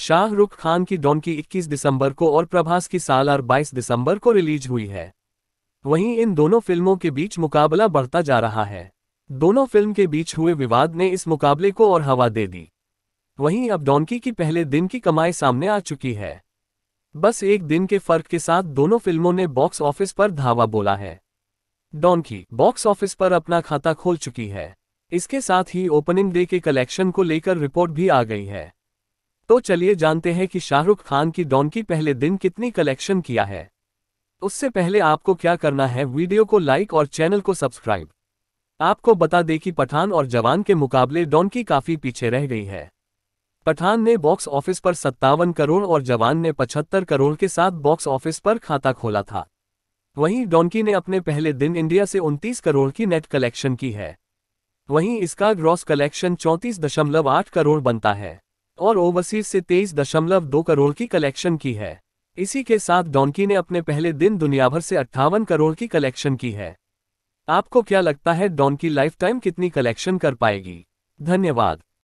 शाहरुख खान की डोंकी 21 दिसंबर को और प्रभास की सालार 22 दिसंबर को रिलीज हुई है वहीं इन दोनों फिल्मों के बीच मुकाबला बढ़ता जा रहा है दोनों फिल्म के बीच हुए विवाद ने इस मुकाबले को और हवा दे दी वहीं अब डोंकी की पहले दिन की कमाई सामने आ चुकी है बस एक दिन के फर्क के साथ दोनों फिल्मों ने बॉक्स ऑफिस पर धावा बोला है डॉनकी बॉक्स ऑफिस पर अपना खाता खोल चुकी है इसके साथ ही ओपनिंग डे के कलेक्शन को लेकर रिपोर्ट भी आ गई है तो चलिए जानते हैं कि शाहरुख खान की डॉन की पहले दिन कितनी कलेक्शन किया है उससे पहले आपको क्या करना है वीडियो को लाइक और चैनल को सब्सक्राइब आपको बता दें कि पठान और जवान के मुकाबले डॉनकी काफी पीछे रह गई है पठान ने बॉक्स ऑफिस पर सत्तावन करोड़ और जवान ने पचहत्तर करोड़ के साथ बॉक्स ऑफिस पर खाता खोला था वहीं डॉनकी ने अपने पहले दिन इंडिया से 29 करोड़ की नेट कलेक्शन की है वहीं इसका ग्रॉस कलेक्शन 34.8 करोड़ बनता है और ओवरसीज से तेईस दशमलव दो करोड़ की कलेक्शन की है इसी के साथ डॉन्की ने अपने पहले दिन दुनिया भर से अट्ठावन करोड़ की कलेक्शन की है आपको क्या लगता है डॉन्की लाइफ टाइम कितनी कलेक्शन कर पाएगी धन्यवाद